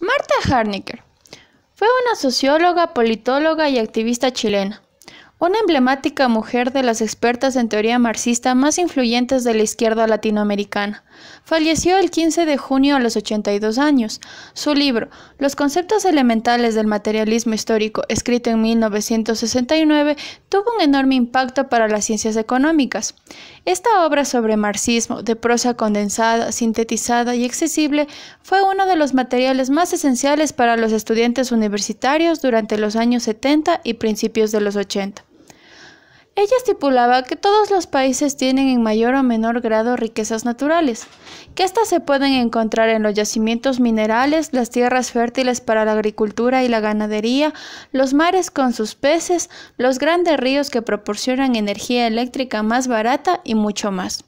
Marta Harnicker fue una socióloga, politóloga y activista chilena. Una emblemática mujer de las expertas en teoría marxista más influyentes de la izquierda latinoamericana. Falleció el 15 de junio a los 82 años. Su libro, Los conceptos elementales del materialismo histórico, escrito en 1969, tuvo un enorme impacto para las ciencias económicas. Esta obra sobre marxismo, de prosa condensada, sintetizada y accesible, fue uno de los materiales más esenciales para los estudiantes universitarios durante los años 70 y principios de los 80. Ella estipulaba que todos los países tienen en mayor o menor grado riquezas naturales, que éstas se pueden encontrar en los yacimientos minerales, las tierras fértiles para la agricultura y la ganadería, los mares con sus peces, los grandes ríos que proporcionan energía eléctrica más barata y mucho más.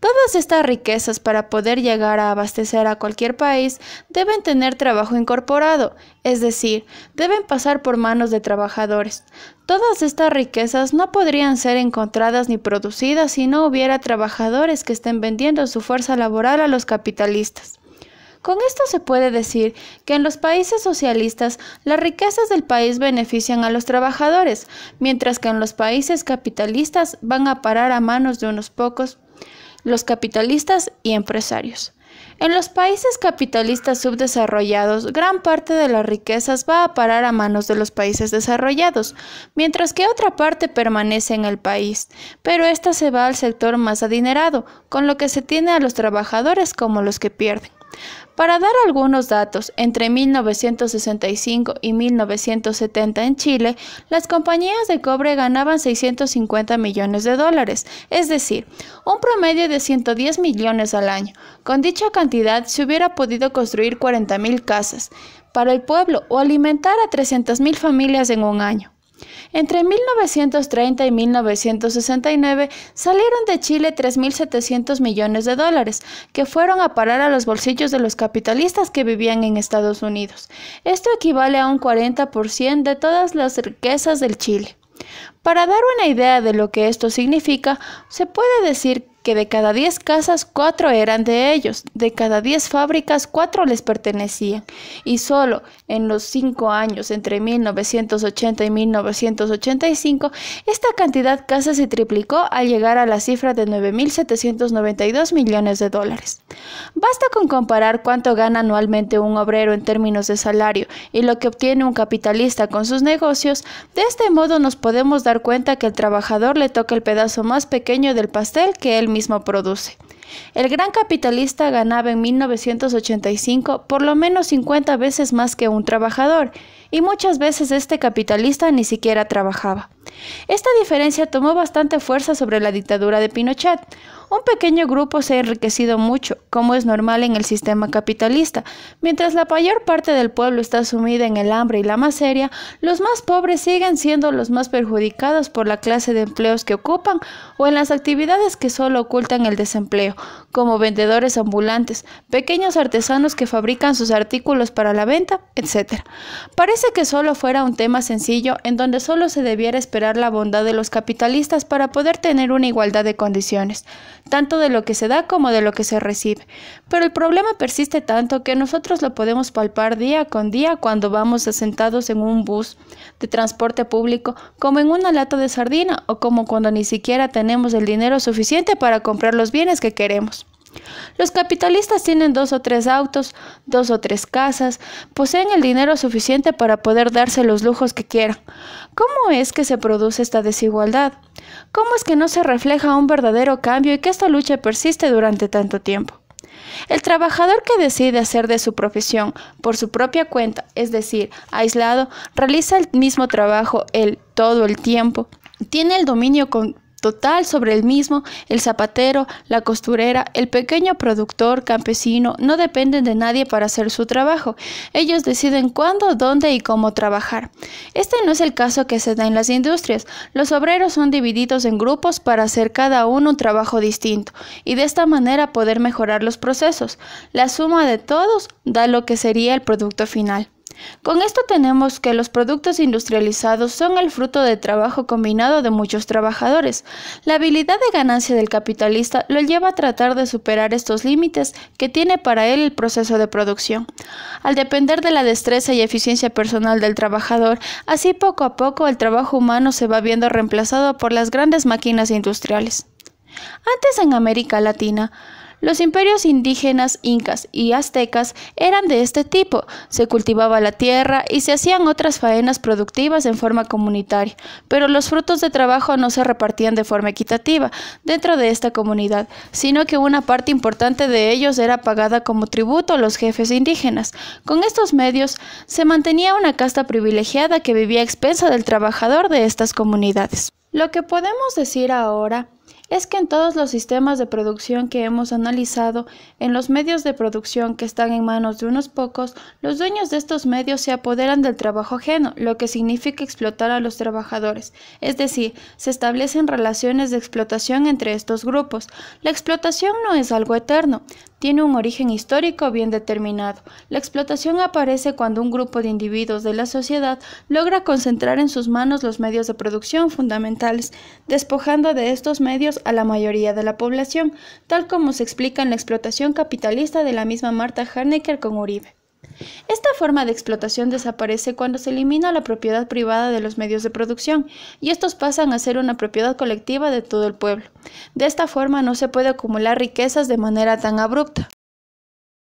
Todas estas riquezas para poder llegar a abastecer a cualquier país deben tener trabajo incorporado, es decir, deben pasar por manos de trabajadores. Todas estas riquezas no podrían ser encontradas ni producidas si no hubiera trabajadores que estén vendiendo su fuerza laboral a los capitalistas. Con esto se puede decir que en los países socialistas las riquezas del país benefician a los trabajadores, mientras que en los países capitalistas van a parar a manos de unos pocos, los capitalistas y empresarios. En los países capitalistas subdesarrollados, gran parte de las riquezas va a parar a manos de los países desarrollados, mientras que otra parte permanece en el país, pero esta se va al sector más adinerado, con lo que se tiene a los trabajadores como los que pierden. Para dar algunos datos, entre 1965 y 1970 en Chile, las compañías de cobre ganaban 650 millones de dólares, es decir, un promedio de 110 millones al año. Con dicha cantidad se hubiera podido construir 40.000 casas para el pueblo o alimentar a 300.000 familias en un año. Entre 1930 y 1969 salieron de Chile 3.700 millones de dólares, que fueron a parar a los bolsillos de los capitalistas que vivían en Estados Unidos. Esto equivale a un 40% de todas las riquezas del Chile. Para dar una idea de lo que esto significa, se puede decir de cada 10 casas, 4 eran de ellos, de cada 10 fábricas, 4 les pertenecían, y solo en los 5 años entre 1980 y 1985, esta cantidad casi se triplicó al llegar a la cifra de 9.792 millones de dólares. Basta con comparar cuánto gana anualmente un obrero en términos de salario y lo que obtiene un capitalista con sus negocios, de este modo nos podemos dar cuenta que el trabajador le toca el pedazo más pequeño del pastel que él mismo produce. El gran capitalista ganaba en 1985 por lo menos 50 veces más que un trabajador y muchas veces este capitalista ni siquiera trabajaba. Esta diferencia tomó bastante fuerza sobre la dictadura de Pinochet. Un pequeño grupo se ha enriquecido mucho, como es normal en el sistema capitalista. Mientras la mayor parte del pueblo está sumida en el hambre y la miseria, los más pobres siguen siendo los más perjudicados por la clase de empleos que ocupan o en las actividades que solo ocultan el desempleo, como vendedores ambulantes, pequeños artesanos que fabrican sus artículos para la venta, etc. Parece Parece que solo fuera un tema sencillo en donde solo se debiera esperar la bondad de los capitalistas para poder tener una igualdad de condiciones, tanto de lo que se da como de lo que se recibe. Pero el problema persiste tanto que nosotros lo podemos palpar día con día cuando vamos asentados en un bus de transporte público, como en una lata de sardina o como cuando ni siquiera tenemos el dinero suficiente para comprar los bienes que queremos. Los capitalistas tienen dos o tres autos, dos o tres casas, poseen el dinero suficiente para poder darse los lujos que quieran. ¿Cómo es que se produce esta desigualdad? ¿Cómo es que no se refleja un verdadero cambio y que esta lucha persiste durante tanto tiempo? El trabajador que decide hacer de su profesión por su propia cuenta, es decir, aislado, realiza el mismo trabajo él todo el tiempo, tiene el dominio con total sobre el mismo, el zapatero, la costurera, el pequeño productor, campesino, no dependen de nadie para hacer su trabajo. Ellos deciden cuándo, dónde y cómo trabajar. Este no es el caso que se da en las industrias. Los obreros son divididos en grupos para hacer cada uno un trabajo distinto y de esta manera poder mejorar los procesos. La suma de todos da lo que sería el producto final. Con esto tenemos que los productos industrializados son el fruto de trabajo combinado de muchos trabajadores. La habilidad de ganancia del capitalista lo lleva a tratar de superar estos límites que tiene para él el proceso de producción. Al depender de la destreza y eficiencia personal del trabajador, así poco a poco el trabajo humano se va viendo reemplazado por las grandes máquinas industriales. Antes en América Latina, los imperios indígenas, incas y aztecas eran de este tipo. Se cultivaba la tierra y se hacían otras faenas productivas en forma comunitaria, pero los frutos de trabajo no se repartían de forma equitativa dentro de esta comunidad, sino que una parte importante de ellos era pagada como tributo a los jefes indígenas. Con estos medios se mantenía una casta privilegiada que vivía a expensa del trabajador de estas comunidades. Lo que podemos decir ahora es que en todos los sistemas de producción que hemos analizado, en los medios de producción que están en manos de unos pocos, los dueños de estos medios se apoderan del trabajo ajeno, lo que significa explotar a los trabajadores, es decir, se establecen relaciones de explotación entre estos grupos. La explotación no es algo eterno, tiene un origen histórico bien determinado. La explotación aparece cuando un grupo de individuos de la sociedad logra concentrar en sus manos los medios de producción fundamentales, despojando de estos medios a la mayoría de la población, tal como se explica en la explotación capitalista de la misma Marta Harnecker con Uribe. Esta forma de explotación desaparece cuando se elimina la propiedad privada de los medios de producción y estos pasan a ser una propiedad colectiva de todo el pueblo. De esta forma no se puede acumular riquezas de manera tan abrupta.